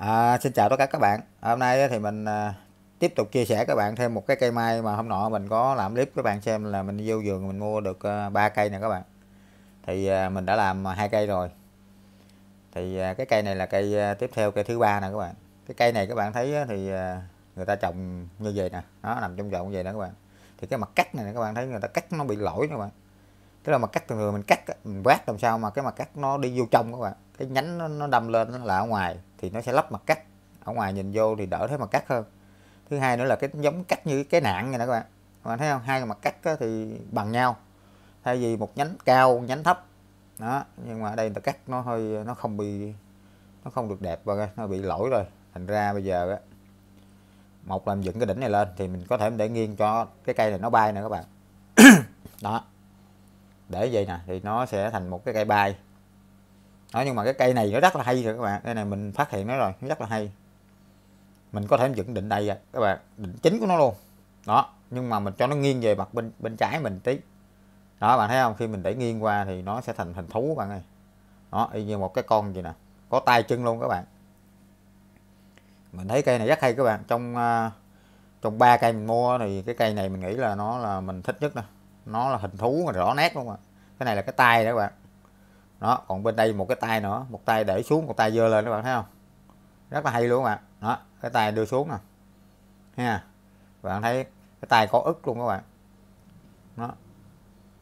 À, xin chào tất cả các bạn à, hôm nay thì mình à, tiếp tục chia sẻ các bạn thêm một cái cây mai mà hôm nọ mình có làm clip các bạn xem là mình vô vườn mình mua được à, ba à, cây nè các bạn thì à, mình đã làm hai cây rồi thì à, cái cây này là cây à, tiếp theo cây thứ ba nè các bạn cái cây này các bạn thấy thì à, người ta trồng như vậy nè nó nằm trong vòng như vậy nè các bạn thì cái mặt cắt này các bạn thấy người ta cắt nó bị lỗi các bạn tức là mặt cắt thường thường mình cắt mình quát làm sao mà cái mặt cắt nó đi vô trong các bạn cái nhánh nó, nó đâm lên là ở ngoài thì nó sẽ lấp mặt cắt ở ngoài nhìn vô thì đỡ thấy mặt cắt hơn thứ hai nữa là cái giống cắt như cái nạn này nè các bạn các bạn thấy không hai mặt cắt thì bằng nhau thay vì một nhánh cao nhánh thấp đó nhưng mà ở đây người ta cắt nó hơi nó không bị nó không được đẹp rồi nó bị lỗi rồi thành ra bây giờ á một là dựng cái đỉnh này lên thì mình có thể để nghiêng cho cái cây này nó bay nè các bạn đó để vậy nè thì nó sẽ thành một cái cây bay đó, nhưng mà cái cây này nó rất là hay rồi các bạn cây này mình phát hiện nó rồi nó rất là hay mình có thể dựng định đây rồi các bạn định chính của nó luôn đó nhưng mà mình cho nó nghiêng về mặt bên bên trái mình tí đó bạn thấy không khi mình để nghiêng qua thì nó sẽ thành hình thú các bạn ơi đó y như một cái con gì nè có tay chân luôn các bạn mình thấy cây này rất hay các bạn trong à, trong ba cây mình mua thì cái cây này mình nghĩ là nó là mình thích nhất nè nó là hình thú mà rõ nét luôn ạ cái này là cái tay đó các bạn đó còn bên đây một cái tay nữa một tay để xuống một tay dơ lên các bạn thấy không rất là hay luôn các bạn đó cái tay đưa xuống nè ha bạn thấy cái tay có ức luôn các bạn đó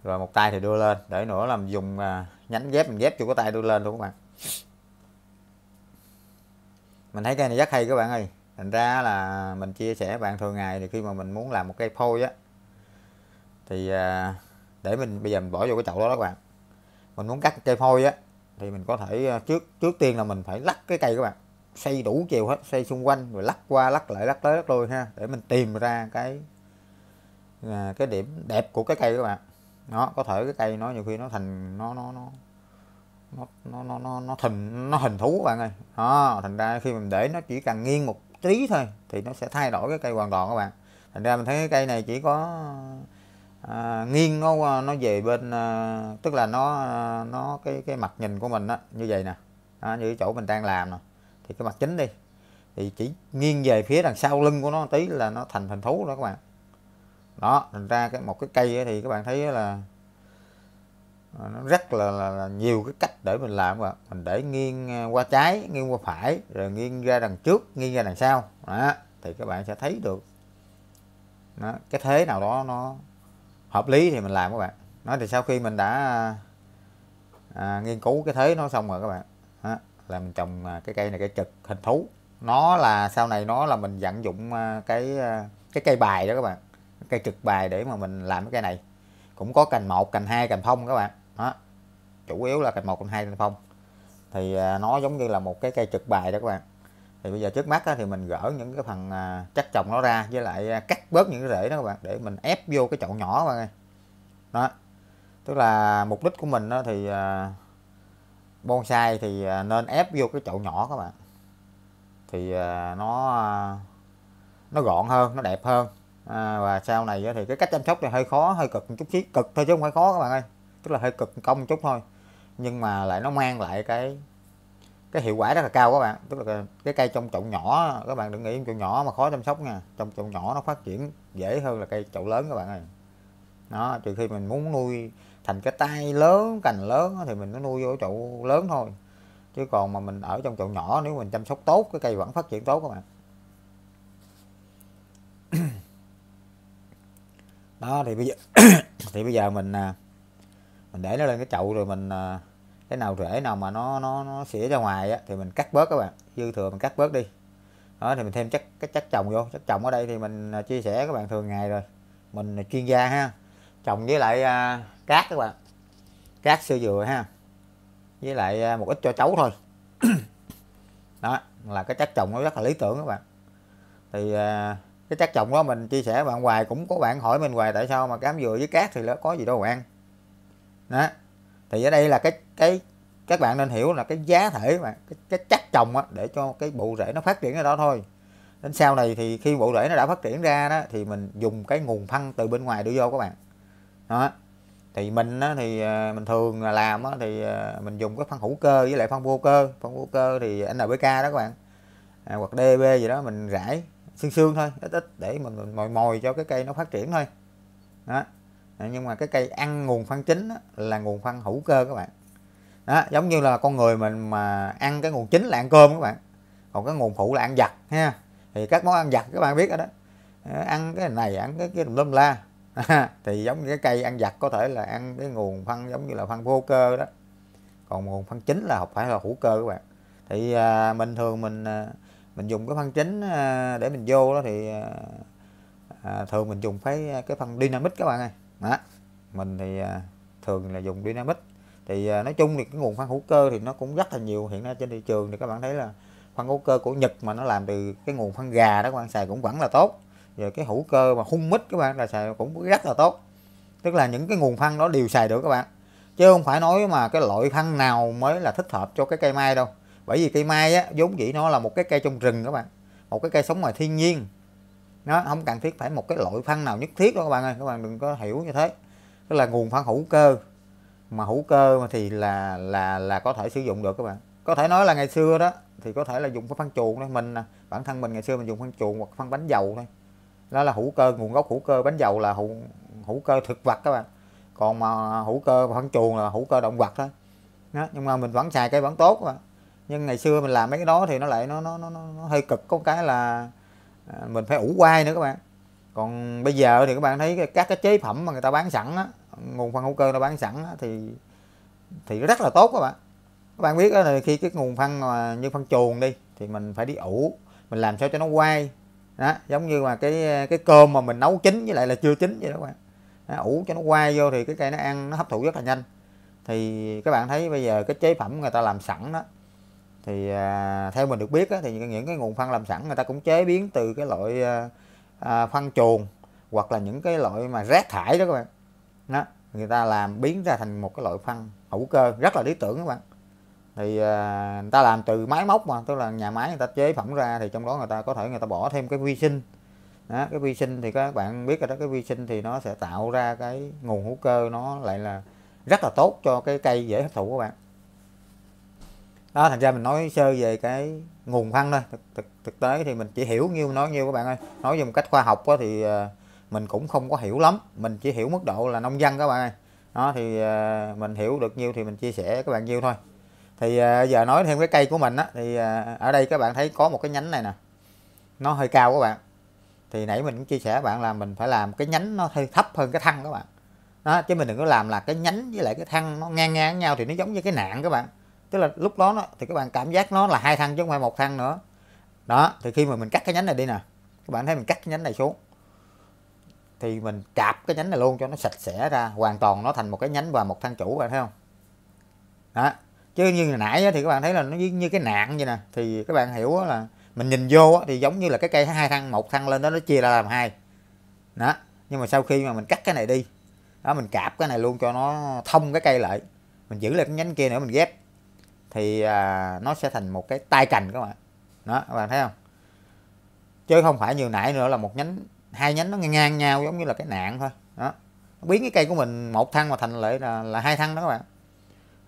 rồi một tay thì đưa lên để nữa làm dùng à, nhánh ghép mình ghép cho cái tay đưa lên luôn các bạn mình thấy cái này rất hay các bạn ơi thành ra là mình chia sẻ bạn thường ngày thì khi mà mình muốn làm một cây phôi á thì à, để mình bây giờ mình bỏ vô cái chậu đó các bạn mình muốn cắt cây phôi á thì mình có thể ờ, trước trước tiên là mình phải lắc cái cây các bạn xây đủ chiều hết xây xung quanh rồi lắc qua lắc lại lắc tới lắc lui ha để mình tìm ra cái à, cái điểm đẹp của cái cây các bạn nó có thể cái cây nó nhiều khi nó thành nó nó nó nó nó nó nó, nó thành nó hình thú các bạn ơi đó thành ra khi mình để nó chỉ cần nghiêng một tí thôi thì nó sẽ thay đổi cái cây hoàn toàn các bạn thành ra mình thấy cái cây này chỉ có à, nghiêng nó nó về bên à, tức là nó à, nó cái cái mặt nhìn của mình đó như vậy nè à, như chỗ mình đang làm nè thì cái mặt chính đi thì chỉ nghiêng về phía đằng sau lưng của nó tí là nó thành thành thú đó các bạn đó thành ra cái một cái cây thì các bạn thấy là à, nó rất là, là, là nhiều cái cách để mình làm các bạn mình để nghiêng à, qua trái nghiêng qua phải rồi nghiêng ra đằng trước nghiêng ra đằng sau đó thì các bạn sẽ thấy được đó, cái thế nào đó nó hợp lý thì mình làm các bạn nói thì sau khi mình đã à, nghiên cứu cái thế nó xong rồi các bạn đó, là mình trồng à, cái cây này cái trực hình thú nó là sau này nó là mình vận dụng à, cái à, cái cây bài đó các bạn cây trực bài để mà mình làm cái cây này cũng có cành một cành hai cành phong các bạn đó chủ yếu là cành một cành hai cành phong thì nó giống như là một cái cây trực bài đó các bạn thì bây giờ trước mắt á, thì mình gỡ những cái phần à, chắc chồng nó ra với lại à, cắt bớt những cái rễ đó các bạn để mình ép vô cái chậu nhỏ các đó tức là mục đích của mình đó thì à, bonsai thì nên ép vô cái chậu nhỏ các bạn thì nó nó gọn hơn nó đẹp hơn à, và sau này thì cái cách chăm sóc này hơi khó hơi cực một chút xíu cực thôi chứ không phải khó các bạn ơi tức là hơi cực công một chút thôi nhưng mà lại nó mang lại cái cái hiệu quả rất là cao các bạn tức là cái cây trong chậu nhỏ các bạn đừng nghĩ chậu nhỏ mà khó chăm sóc nha trong chậu nhỏ nó phát triển dễ hơn là cây chậu lớn các bạn ơi nó trừ khi mình muốn nuôi thành cái tay lớn cành lớn thì mình nó nuôi vô chậu lớn thôi chứ còn mà mình ở trong chậu nhỏ nếu mình chăm sóc tốt cái cây vẫn phát triển tốt các bạn đó thì bây giờ thì bây giờ mình à, mình để nó lên cái chậu rồi mình à, cái nào rễ nào mà nó nó nó xỉa ra ngoài á, thì mình cắt bớt các bạn dư thừa mình cắt bớt đi đó thì mình thêm chất cái chất trồng vô chất trồng ở đây thì mình à, chia sẻ các bạn thường ngày rồi mình chuyên gia ha trồng với lại à, cát các bạn cát sơ dừa ha với lại à, một ít cho cháu thôi đó là cái chất trồng nó rất là lý tưởng các bạn thì à, cái chất trồng đó mình chia sẻ bạn hoài cũng có bạn hỏi mình hoài tại sao mà cám dừa với cát thì nó có gì đâu bạn đó thì ở đây là cái cái các bạn nên hiểu là cái giá thể mà cái, cái chắc trồng á, để cho cái bộ rễ nó phát triển ở đó thôi đến sau này thì khi bộ rễ nó đã phát triển ra đó thì mình dùng cái nguồn phân từ bên ngoài đưa vô các bạn đó thì mình á, thì ờ, mình thường là làm á, thì ờ, mình dùng cái phân hữu cơ với lại phân vô cơ phân vô cơ thì NPK đó các bạn à, hoặc DB gì đó mình rải xương xương thôi ít ít để mình, mình mồi mồi cho cái cây nó phát triển thôi đó ờ, nhưng mà cái cây ăn nguồn phân chính á, là nguồn phân hữu cơ các bạn đó giống như là con người mình mà ăn cái nguồn chính là ăn cơm các bạn còn cái nguồn phụ là ăn giặt ha thì các món ăn giặt các bạn biết đó ăn cái này ăn cái cái lâm la thì giống như cái cây ăn giặt có thể là ăn cái nguồn phân giống như là phân vô cơ đó còn nguồn phân chính là không phải là hữu cơ các bạn thì à, mình thường mình à, mình dùng cái phân chính à, để mình vô đó thì à, à thường mình dùng cái cái phân dynamic các bạn ơi đó. mình thì à, thường là dùng dynamic thì à, nói chung thì cái nguồn phân hữu cơ thì nó cũng rất là nhiều hiện nay trên thị trường thì các bạn thấy là phân hữu cơ của Nhật mà nó làm từ cái nguồn phân gà đó các bạn xài cũng vẫn là tốt rồi cái hữu cơ mà hung mít các bạn là xài cũng rất là tốt tức là những cái nguồn phân đó đều xài được các bạn chứ không phải nói mà cái loại phân nào mới là thích hợp cho cái cây mai đâu bởi vì cây mai á vốn dĩ nó là một cái cây trong rừng các bạn một cái cây sống ngoài thiên nhiên nó không cần thiết phải một cái loại phân nào nhất thiết đâu các bạn ơi các bạn đừng có hiểu như thế tức là nguồn phân hữu cơ mà hữu cơ thì là là là có thể sử dụng được các bạn có thể nói là ngày xưa đó thì có thể là dùng cái phân chuồng thôi mình bản thân mình ngày xưa mình dùng phân chuồng hoặc phân bánh dầu thôi đó là hữu cơ nguồn gốc hữu cơ bánh dầu là hữu hữu cơ thực vật các bạn còn mà hữu cơ phân chuồng là hữu cơ động vật thôi đó. nhưng mà mình vẫn xài cây vẫn tốt mà nhưng ngày xưa mình làm mấy cái đó thì nó lại nó nó nó, nó hơi cực có cái là à, mình phải ủ quay nữa các bạn còn bây giờ thì các bạn thấy các cái chế phẩm mà người ta bán sẵn á nguồn phân hữu cơ nó bán sẵn thì thì rất là tốt các bạn các bạn biết là khi cái nguồn phân mà như phân chuồng đi thì mình phải đi ủ mình làm sao cho nó quay đó giống như mà cái cái cơm mà mình nấu chín với lại là chưa chín vậy đó các bạn đó, ủ cho nó quay vô thì cái cây nó ăn nó hấp thụ rất là nhanh thì các bạn thấy bây giờ cái chế phẩm người ta làm sẵn đó thì à, theo mình được biết á, thì những cái nguồn phân làm sẵn người ta cũng chế biến từ cái loại à, à phân chuồng hoặc là những cái loại mà rác thải đó các bạn đó người ta làm biến ra thành một cái loại phân hữu cơ rất là lý tưởng các bạn thì à, người ta làm từ máy móc mà tức là nhà máy người ta chế phẩm ra thì trong đó người ta có thể người ta bỏ thêm cái vi sinh đó, cái vi sinh thì các bạn biết rồi đó cái vi sinh thì nó sẽ tạo ra cái nguồn hữu cơ nó lại là rất là tốt cho cái cây dễ hấp thụ các bạn đó thành ra mình nói sơ về cái nguồn phân thôi thực, thực, thực tế thì mình chỉ hiểu nhiêu nói nhiêu các bạn ơi nói về một cách khoa học thì à, mình cũng không có hiểu lắm mình chỉ hiểu mức độ là nông dân các bạn ơi đó thì ờ, mình hiểu được nhiêu thì mình chia sẻ các bạn nhiêu thôi thì ờ, giờ nói thêm cái cây của mình á thì ờ, ở đây các bạn thấy có một cái nhánh này nè nó hơi cao các bạn thì nãy mình cũng chia sẻ bạn là mình phải làm cái nhánh nó hơi thấp hơn cái thân các bạn đó chứ mình đừng có làm là cái nhánh với lại cái thân nó ngang ngang với nhau thì nó giống như cái nạn các bạn tức là lúc đó nó, thì các bạn cảm giác nó là hai thân chứ không phải một thân nữa đó thì khi mà mình cắt cái nhánh này đi nè các bạn thấy mình cắt cái nhánh này xuống thì mình cạp cái nhánh này luôn cho nó sạch sẽ ra hoàn toàn nó thành một cái nhánh và một thân chủ các bạn thấy không đó chứ như hồi nãy thì các bạn thấy là nó như cái nạn vậy nè thì các bạn hiểu là mình nhìn vô thì giống như là cái cây hai thân một thân lên đó nó chia ra làm hai đó nhưng mà sau khi mà mình cắt cái này đi đó mình cạp cái này luôn cho nó thông cái cây lại mình giữ lại cái nhánh kia nữa mình ghép thì à, nó sẽ thành một cái tay cành các bạn đó các bạn thấy không chứ không phải như nãy nữa là một nhánh hai nhánh nó ngang, ngang nhau giống như là cái nạn thôi đó nó biến cái cây của mình một thăng mà thành lại là, là hai thăng đó các bạn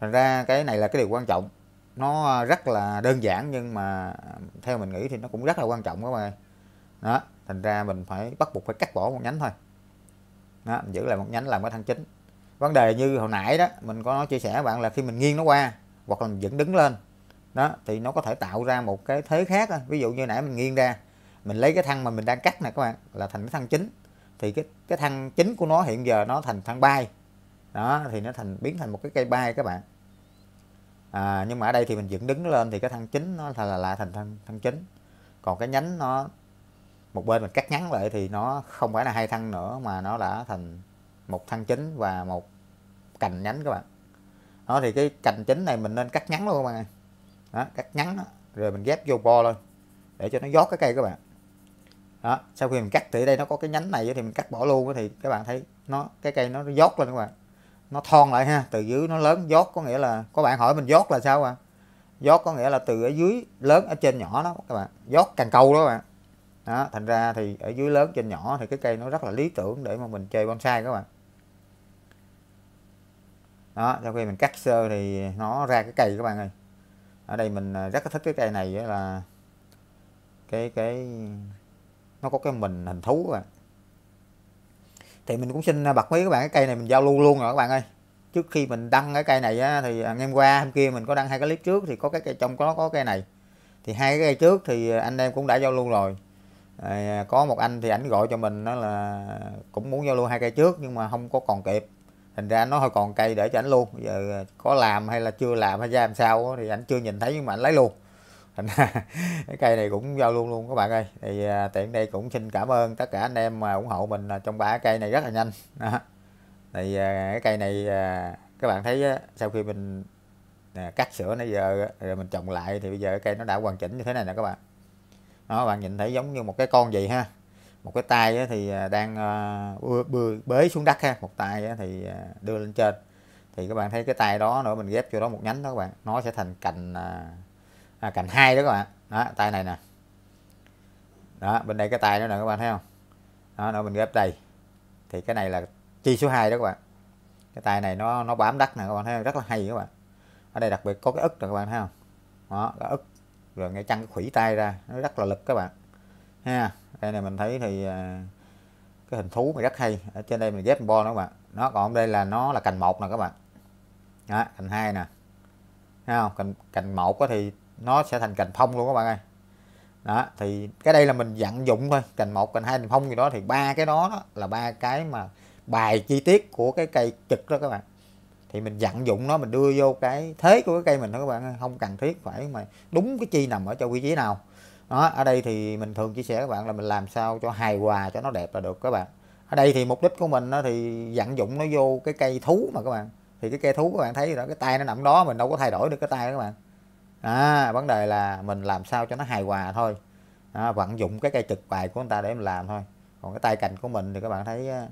thành ra cái này là cái điều quan trọng nó rất là đơn giản nhưng mà theo mình nghĩ thì nó cũng rất là quan trọng các bạn đó thành ra mình phải bắt buộc phải cắt bỏ một nhánh thôi đó, mình giữ lại một nhánh làm cái thăng chính vấn đề như hồi nãy đó mình có chia sẻ với bạn là khi mình nghiêng nó qua hoặc là mình dựng đứng lên đó thì nó có thể tạo ra một cái thế khác ví dụ như nãy mình nghiêng ra mình lấy cái thăng mà mình đang cắt nè các bạn là thành cái thăng chính thì cái cái thăng chính của nó hiện giờ nó thành thăng bay đó thì nó thành biến thành một cái cây bay các bạn à, nhưng mà ở đây thì mình dựng đứng lên thì cái thăng chính nó là lại thành thăng, thăng chính còn cái nhánh nó một bên mình cắt ngắn lại thì nó không phải là hai thăng nữa mà nó đã thành một thăng chính và một cành nhánh các bạn đó thì cái cành chính này mình nên cắt ngắn luôn các bạn ơi đó, cắt ngắn đó. rồi mình ghép vô bo luôn để cho nó giót cái cây các bạn đó sau khi mình cắt thì ở đây nó có cái nhánh này thì mình cắt bỏ luôn thì các bạn thấy nó cái cây nó dót lên các bạn nó thon lại ha từ dưới nó lớn dót có nghĩa là có bạn hỏi mình dót là sao à dót có nghĩa là từ ở dưới lớn ở trên nhỏ đó các bạn dót càng câu đó các bạn đó thành ra thì ở dưới lớn trên nhỏ thì cái cây nó rất là lý tưởng để mà mình chơi bonsai các bạn đó sau khi mình cắt sơ thì nó ra cái cây các bạn ơi ở đây mình à, rất là thích cái cây này là cái cái nó có cái mình hình thú các bạn thì mình cũng xin à, bật mí các bạn cái cây này mình giao lưu luôn rồi các bạn ơi trước khi mình đăng cái cây này á, thì à, ngày hôm qua hôm kia mình có đăng hai cái clip trước thì có cái cây trong có có cây này thì hai cái cây trước thì à, anh em cũng đã giao lưu rồi à, có một anh thì ảnh gọi cho mình nó là cũng muốn giao lưu hai cây trước nhưng mà không có còn kịp thành ra nó hơi còn cây để cho ảnh luôn Bây giờ có làm hay là chưa làm hay ra làm sao thì ảnh chưa nhìn thấy nhưng mà ảnh lấy luôn thành cái cây này cũng giao luôn luôn các bạn ơi thì à, tiện đây cũng xin cảm ơn tất cả anh em mà ủng hộ mình à, trong ba cây này rất là nhanh đó. thì à, cái cây này à, các bạn thấy á, sau khi mình à, cắt sữa nãy giờ rồi mình trồng lại thì bây giờ cái cây nó đã hoàn chỉnh như thế này nè các bạn đó bạn nhìn thấy giống như một cái con gì ha một cái tay thì à, đang à, bươi, bươi, bới xuống đất ha một tay thì đưa lên trên thì các bạn thấy cái tay đó nữa mình ghép cho đó một nhánh đó các bạn nó sẽ thành cành à, cạnh hai đó các bạn đó tay này nè đó bên đây cái tay nữa nè các bạn thấy không đó nó mình ghép đây thì cái này là chi số 2 đó các bạn cái tay này nó nó bám đất nè các bạn thấy không? rất là hay các bạn ở đây đặc biệt có cái ức nè các bạn thấy không đó ức rồi ngay chân cái khủy tay ra nó rất là lực các bạn ha đây này mình thấy thì à, cái hình thú này rất hay ở trên đây mình ghép bo nữa các bạn nó còn đây là nó là cành một nè các bạn đó cành hai nè thấy không cành cành một thì nó sẽ thành cành phong luôn các bạn ơi đó thì cái đây là mình dặn dụng thôi cành một cành hai cành phong gì đó thì ba cái đó, đó là ba cái mà bài chi tiết của cái cây trực đó các bạn thì mình dặn dụng nó mình đưa vô cái thế của cái cây mình đó các bạn không cần thiết phải mà đúng cái chi nằm ở cho vị trí nào đó ở đây thì mình thường chia sẻ các bạn là mình làm sao cho hài hòa cho nó đẹp là được các bạn ở đây thì mục đích của mình đó thì dặn dụng nó vô cái cây thú mà các bạn thì cái cây thú các bạn thấy rồi cái tay nó nằm đó mình đâu có thay đổi được cái tay các bạn à, vấn đề là mình làm sao cho nó hài hòa thôi à, vận dụng cái cây trực bài của người ta để mình làm thôi còn cái tay cành của mình thì các bạn thấy à,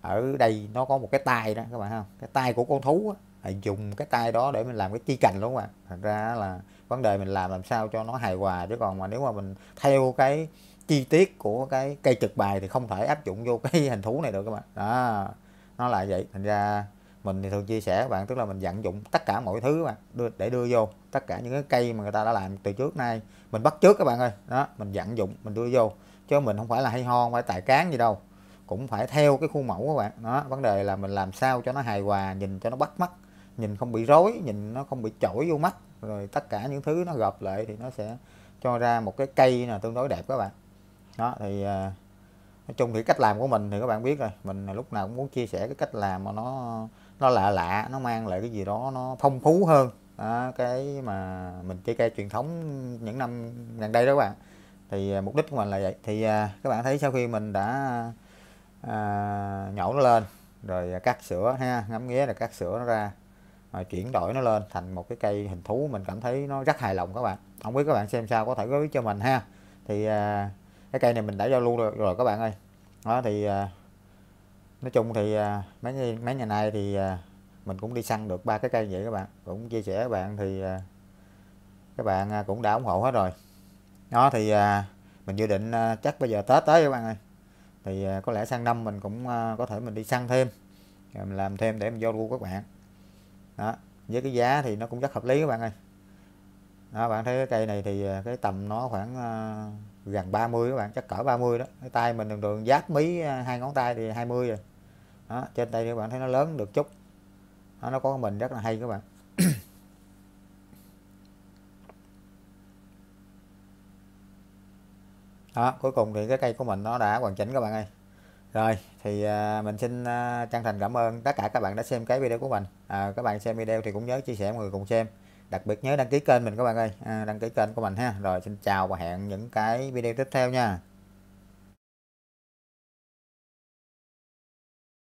ở đây nó có một cái tay đó các bạn không cái tay của con thú á, dùng cái tay đó để mình làm cái chi cành đúng không ạ? thật ra là vấn đề mình làm làm sao cho nó hài hòa chứ còn mà nếu mà mình theo cái chi tiết của cái cây trực bài thì không thể áp dụng vô cái hình thú này được các bạn đó nó là vậy thành ra mình thì thường chia sẻ các bạn tức là mình vận dụng tất cả mọi thứ mà đưa, để đưa vô tất cả những cái cây mà người ta đã làm từ trước nay mình bắt trước các bạn ơi đó mình vận dụng mình đưa vô chứ mình không phải là hay ho không phải tài cán gì đâu cũng phải theo cái khuôn mẫu các bạn đó vấn đề là mình làm sao cho nó hài hòa nhìn cho nó bắt mắt nhìn không bị rối nhìn nó không bị chổi vô mắt rồi tất cả những thứ nó gộp lại thì nó sẽ cho ra một cái cây là tương đối đẹp các bạn đó thì à, nói chung thì cách làm của mình thì các bạn biết rồi mình lúc nào cũng muốn chia sẻ cái cách làm mà nó nó lạ lạ nó mang lại cái gì đó nó phong phú hơn à, cái mà mình chơi cây truyền thống những năm gần đây đó các bạn thì à, mục đích của mình là vậy thì à, các bạn thấy sau khi mình đã à, nhổ nó lên rồi cắt sữa ha ngắm nghía là cắt sữa nó ra rồi chuyển đổi nó lên thành một cái cây hình thú mình cảm thấy nó rất hài lòng các bạn không biết các bạn xem sao có thể góp cho mình ha thì à, cái cây này mình đã giao lưu rồi, rồi các bạn ơi đó thì à, nói chung thì à, mấy ngày, mấy ngày nay thì à, mình cũng đi săn được ba cái cây vậy các bạn cũng chia sẻ à, các bạn thì các bạn cũng đã ủng hộ hết rồi đó thì mình dự định chắc bây giờ tết tới các bạn ơi thì có lẽ sang năm mình cũng có thể mình đi săn thêm mình làm thêm để mình giao lưu các bạn đó với cái giá thì nó cũng rất hợp lý các bạn ơi đó bạn thấy cái cây này thì cái tầm nó khoảng gần 30 các bạn chắc cỡ 30 đó cái tay mình đường đường giáp mí hai ngón tay thì 20 rồi đó, trên đây các bạn thấy nó lớn được chút đó, nó có mình rất là hay các bạn đó cuối cùng thì cái cây của mình nó đã hoàn chỉnh các bạn ơi rồi thì à, mình xin à, chân thành cảm ơn tất cả các bạn đã xem cái video của mình à, các bạn xem video thì cũng nhớ chia sẻ mọi người cùng xem đặc biệt nhớ đăng ký kênh mình các bạn ơi à, đăng ký kênh của mình ha rồi xin chào và hẹn những cái video tiếp theo nha